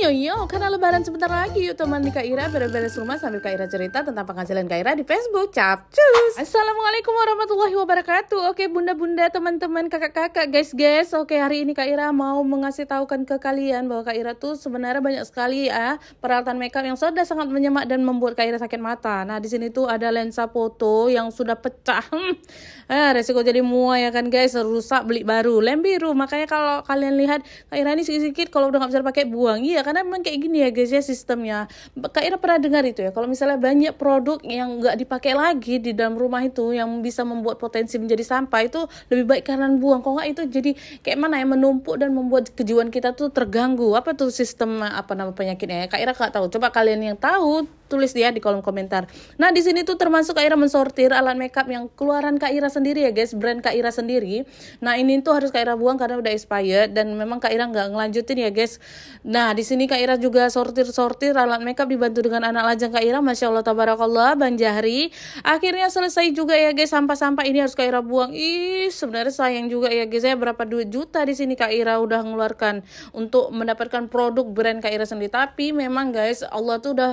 yo yo, karena lebaran sebentar lagi yuk teman Kak Ira beres-beres rumah sambil Kak cerita tentang penghasilan Kak Ira di Facebook. Capcus. Assalamualaikum warahmatullahi wabarakatuh. Oke, bunda-bunda, teman-teman, kakak-kakak, guys-guys. Oke, hari ini Kak Ira mau mengasih tahukan ke kalian bahwa Kak Ira tuh sebenarnya banyak sekali ya peralatan makeup yang sudah sangat menyemak dan membuat Kak Ira sakit mata. Nah, di sini tuh ada lensa foto yang sudah pecah. Hmm. Eh, resiko jadi mua ya kan guys, rusak beli baru, lem biru. Makanya kalau kalian lihat Kak Ira ini sedikit-sedikit kalau udah nggak bisa pakai buang. Iya kan? karena memang kayak gini ya guys ya sistemnya Kak Ira pernah dengar itu ya kalau misalnya banyak produk yang nggak dipakai lagi di dalam rumah itu yang bisa membuat potensi menjadi sampah itu lebih baik kalian buang kok nggak itu jadi kayak mana ya menumpuk dan membuat kejiwaan kita tuh terganggu apa tuh sistem apa nama penyakitnya ya Kak Ira nggak tahu coba kalian yang tahu tulis dia di kolom komentar. Nah, di sini tuh termasuk Kak Ira mensortir alat makeup yang keluaran Kak Ira sendiri ya guys, brand Kak Ira sendiri. Nah, ini tuh harus Kak Ira buang karena udah expired dan memang Kak Ira nggak ngelanjutin ya guys. Nah, di sini Kak Ira juga sortir-sortir alat makeup dibantu dengan anak lajang Kak Ira, Masya Allah tabarakallah, Banjari. Akhirnya selesai juga ya guys, sampah-sampah ini harus Kak Ira buang. Ih, sebenarnya sayang juga ya guys, saya berapa 2 juta di sini Kak Ira udah ngeluarkan untuk mendapatkan produk brand Kak Ira sendiri. Tapi memang guys, Allah tuh udah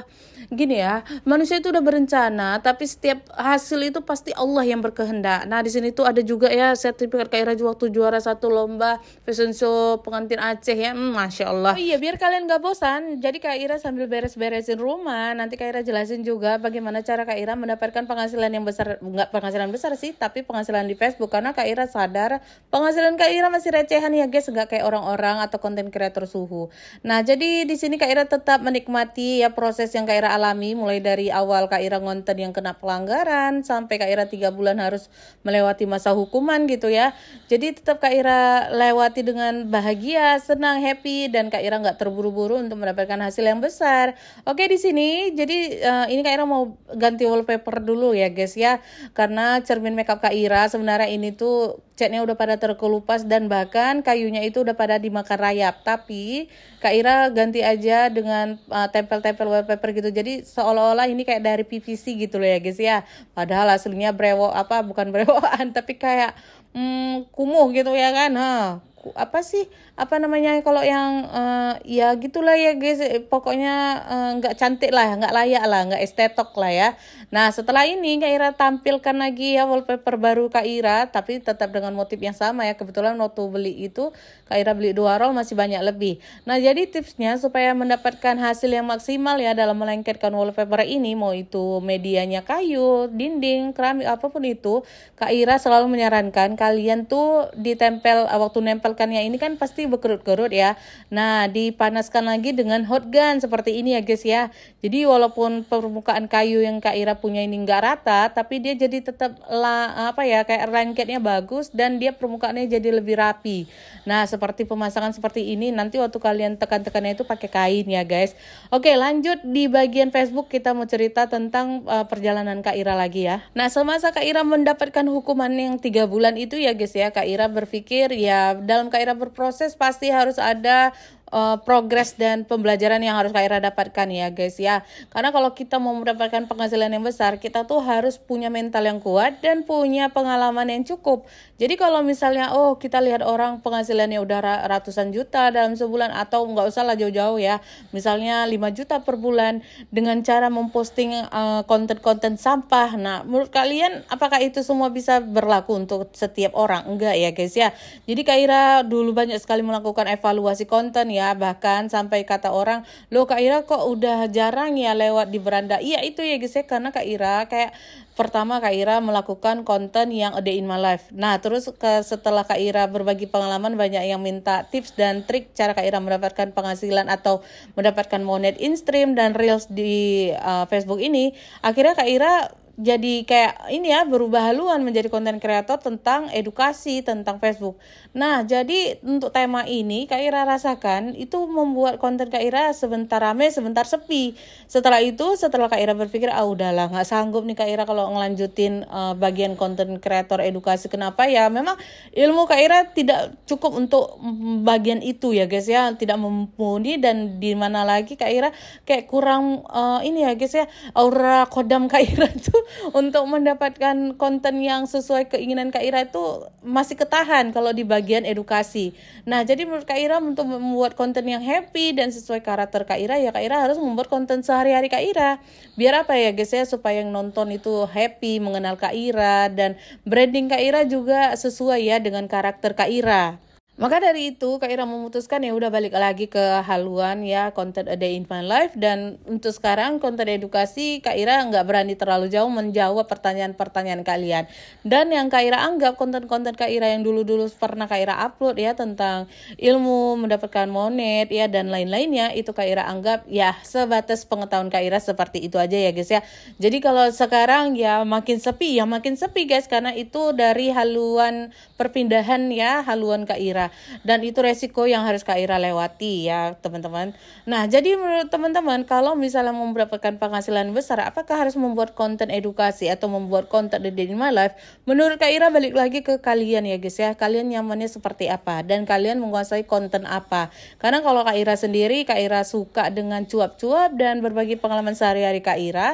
gini gini ya, manusia itu udah berencana, tapi setiap hasil itu pasti Allah yang berkehendak. Nah, di sini tuh ada juga ya sertifikat Kak Ira waktu juara satu lomba fashion show pengantin Aceh ya, hmm, Masya Allah. Oh iya, biar kalian gak bosan, jadi Kak sambil beres-beresin rumah, nanti Kak jelasin juga bagaimana cara Kak mendapatkan penghasilan yang besar, nggak penghasilan besar sih, tapi penghasilan di Facebook, karena Kak sadar penghasilan Kak masih recehan ya guys, nggak kayak orang-orang atau konten kreator suhu. Nah, jadi di sini Kak tetap menikmati ya proses yang Kak alami kami mulai dari awal Kak Ira Ngonten yang kena pelanggaran sampai Kak Ira tiga bulan harus melewati masa hukuman gitu ya. Jadi tetap Kak Ira lewati dengan bahagia, senang, happy dan Kak Ira nggak terburu-buru untuk mendapatkan hasil yang besar. Oke di sini jadi uh, ini Kak Ira mau ganti wallpaper dulu ya guys ya karena cermin makeup Kak Ira sebenarnya ini tuh catnya udah pada terkelupas dan bahkan kayunya itu udah pada dimakan rayap tapi Kak Ira ganti aja dengan eh, tempel-tempel uh, tempel -tempel wallpaper gitu jadi seolah-olah ini kayak dari PVC gitu loh ya guys ya padahal aslinya brewok apa bukan brewokan tapi kayak hmm, kumuh gitu ya kan ha apa sih apa namanya kalau yang uh, ya gitulah ya guys eh, pokoknya eh, nggak uh, cantik lah nggak layak lah nggak estetok lah ya nah setelah ini Kak Ira tampilkan lagi ya wallpaper baru Kak Ira tapi tetap dengan motif yang sama ya kebetulan waktu beli itu Kak Ira beli dua roll masih banyak lebih nah jadi tipsnya supaya mendapatkan hasil yang maksimal ya dalam melengketkan wallpaper ini mau itu medianya kayu dinding keramik apapun itu Kak Ira selalu menyarankan kalian tuh ditempel waktu nempel mengekalkannya ini kan pasti berkerut-kerut ya. Nah, dipanaskan lagi dengan hot gun seperti ini ya guys ya. Jadi walaupun permukaan kayu yang Kak Ira punya ini nggak rata, tapi dia jadi tetap la, apa ya kayak lengketnya bagus dan dia permukaannya jadi lebih rapi. Nah, seperti pemasangan seperti ini nanti waktu kalian tekan-tekannya itu pakai kain ya guys. Oke, lanjut di bagian Facebook kita mau cerita tentang uh, perjalanan Kak Ira lagi ya. Nah, semasa Kak Ira mendapatkan hukuman yang tiga bulan itu ya guys ya, Kak Ira berpikir ya dalam keairan berproses pasti harus ada uh, progres dan pembelajaran yang harus Kaira dapatkan ya guys ya. Karena kalau kita mau mendapatkan penghasilan yang besar, kita tuh harus punya mental yang kuat dan punya pengalaman yang cukup. Jadi kalau misalnya oh kita lihat orang penghasilannya udah ratusan juta dalam sebulan atau nggak usah lah jauh-jauh ya. Misalnya 5 juta per bulan dengan cara memposting konten eh, konten-konten sampah. Nah, menurut kalian apakah itu semua bisa berlaku untuk setiap orang? Enggak ya guys ya. Jadi Kaira dulu banyak sekali melakukan evaluasi konten ya ya bahkan sampai kata orang lo Kak Ira kok udah jarang ya lewat di beranda iya itu ya guys ya karena Kak Ira kayak pertama Kak Ira melakukan konten yang a in my life. Nah, terus ke setelah Kak Ira berbagi pengalaman banyak yang minta tips dan trik cara Kak Ira mendapatkan penghasilan atau mendapatkan monet in stream dan reels di uh, Facebook ini. Akhirnya Kak Ira jadi kayak ini ya berubah haluan menjadi konten kreator tentang edukasi tentang Facebook. Nah, jadi untuk tema ini Kak Ira rasakan itu membuat konten Kak Ira sebentar rame, sebentar sepi. Setelah itu, setelah Kak Ira berpikir, ah udahlah nggak sanggup nih Kak Ira kalau ngelanjutin uh, bagian konten kreator edukasi. Kenapa ya? Memang ilmu Kak Ira tidak cukup untuk bagian itu ya guys ya, tidak mumpuni dan di mana lagi Kak Ira kayak kurang uh, ini ya guys ya, aura kodam Kak Ira tuh untuk mendapatkan konten yang sesuai keinginan Kak Ira itu masih ketahan kalau di bagian edukasi. Nah, jadi menurut Kak Ira untuk membuat konten yang happy dan sesuai karakter Kak Ira ya Kak Ira harus membuat konten sehari-hari Kak Ira. Biar apa ya guys ya supaya yang nonton itu happy mengenal Kak Ira dan branding Kak Ira juga sesuai ya dengan karakter Kak Ira. Maka dari itu Kak Ira memutuskan ya udah balik lagi ke haluan ya konten A Day in My Life dan untuk sekarang konten edukasi Kak Ira nggak berani terlalu jauh menjawab pertanyaan-pertanyaan kalian. Dan yang Kak Ira anggap konten-konten Kak Ira yang dulu-dulu pernah Kak Ira upload ya tentang ilmu mendapatkan monet ya dan lain-lainnya itu Kak Ira anggap ya sebatas pengetahuan Kak Ira seperti itu aja ya guys ya. Jadi kalau sekarang ya makin sepi ya makin sepi guys karena itu dari haluan perpindahan ya haluan Kak Ira dan itu resiko yang harus Kak Ira lewati ya teman-teman. Nah jadi menurut teman-teman kalau misalnya mau mendapatkan penghasilan besar apakah harus membuat konten edukasi atau membuat konten di Daily My Life? Menurut Kak Ira balik lagi ke kalian ya guys ya kalian nyamannya seperti apa dan kalian menguasai konten apa. Karena kalau Kak Ira sendiri Kak Ira suka dengan cuap-cuap dan berbagi pengalaman sehari-hari Kak Ira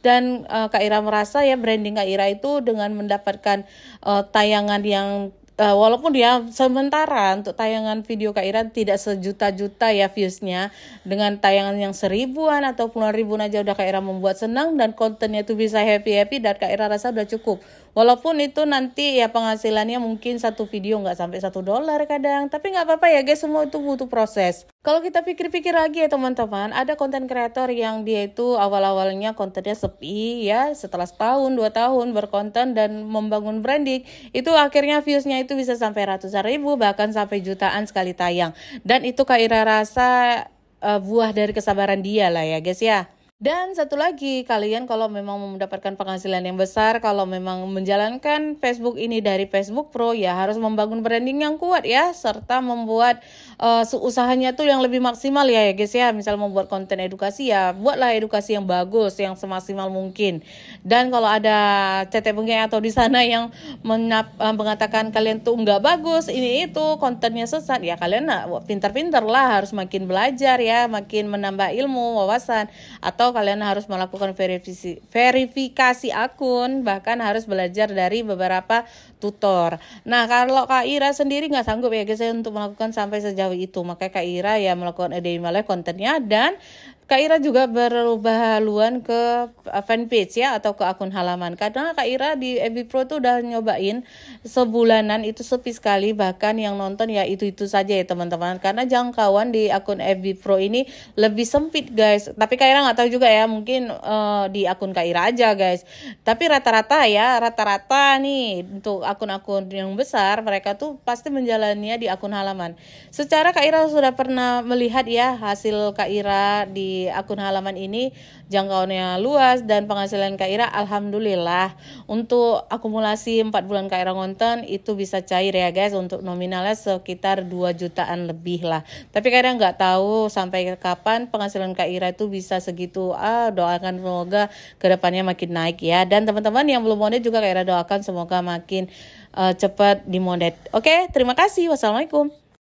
dan uh, Kak Ira merasa ya branding Kak Ira itu dengan mendapatkan uh, tayangan yang uh, walaupun dia sementara untuk tayangan video Kak Ira tidak sejuta-juta ya viewsnya dengan tayangan yang seribuan atau puluhan ribuan aja udah Kak Ira membuat senang dan kontennya tuh bisa happy-happy dan Kak Ira rasa udah cukup walaupun itu nanti ya penghasilannya mungkin satu video nggak sampai satu dolar kadang tapi nggak apa-apa ya guys semua itu butuh proses kalau kita pikir-pikir lagi ya teman-teman, ada konten kreator yang dia itu awal-awalnya kontennya sepi ya, setelah setahun, dua tahun berkonten dan membangun branding, itu akhirnya viewsnya itu bisa sampai ratusan ribu, bahkan sampai jutaan sekali tayang. Dan itu Kak Ira rasa uh, buah dari kesabaran dia lah ya guys ya. Dan satu lagi, kalian kalau memang mendapatkan penghasilan yang besar, kalau memang menjalankan Facebook ini dari Facebook Pro, ya harus membangun branding yang kuat ya, serta membuat uh, usahanya tuh yang lebih maksimal ya, ya guys ya. Misal membuat konten edukasi ya, buatlah edukasi yang bagus, yang semaksimal mungkin. Dan kalau ada cetek bengkak atau di sana yang menap, uh, mengatakan kalian tuh nggak bagus, ini itu kontennya sesat, ya kalian nah, pintar-pintar lah, harus makin belajar ya, makin menambah ilmu, wawasan, atau atau kalian harus melakukan verifikasi verifikasi akun bahkan harus belajar dari beberapa tutor. Nah kalau Kak Ira sendiri nggak sanggup ya guys ya untuk melakukan sampai sejauh itu makanya Kak Ira ya melakukan edema live kontennya dan Kak Ira juga berubah haluan ke uh, fanpage ya atau ke akun halaman. Karena Kak Ira di FB Pro tuh udah nyobain sebulanan itu sepi sekali bahkan yang nonton ya itu-itu saja ya teman-teman. Karena jangkauan di akun FB Pro ini lebih sempit guys. Tapi Kak Ira nggak tahu juga ya mungkin uh, di akun Kak Ira aja guys. Tapi rata-rata ya rata-rata nih untuk akun-akun yang besar mereka tuh pasti menjalannya di akun halaman. Secara Kak Ira sudah pernah melihat ya hasil Kak Ira di akun halaman ini jangkauannya luas dan penghasilan Kak Ira alhamdulillah untuk akumulasi 4 bulan Kak Ira ngonten itu bisa cair ya guys untuk nominalnya sekitar 2 jutaan lebih lah tapi kadang nggak tahu sampai kapan penghasilan Kak Ira itu bisa segitu ah doakan semoga kedepannya makin naik ya dan teman-teman yang belum monet juga Kak Ira doakan semoga makin uh, cepat dimonet oke terima kasih wassalamualaikum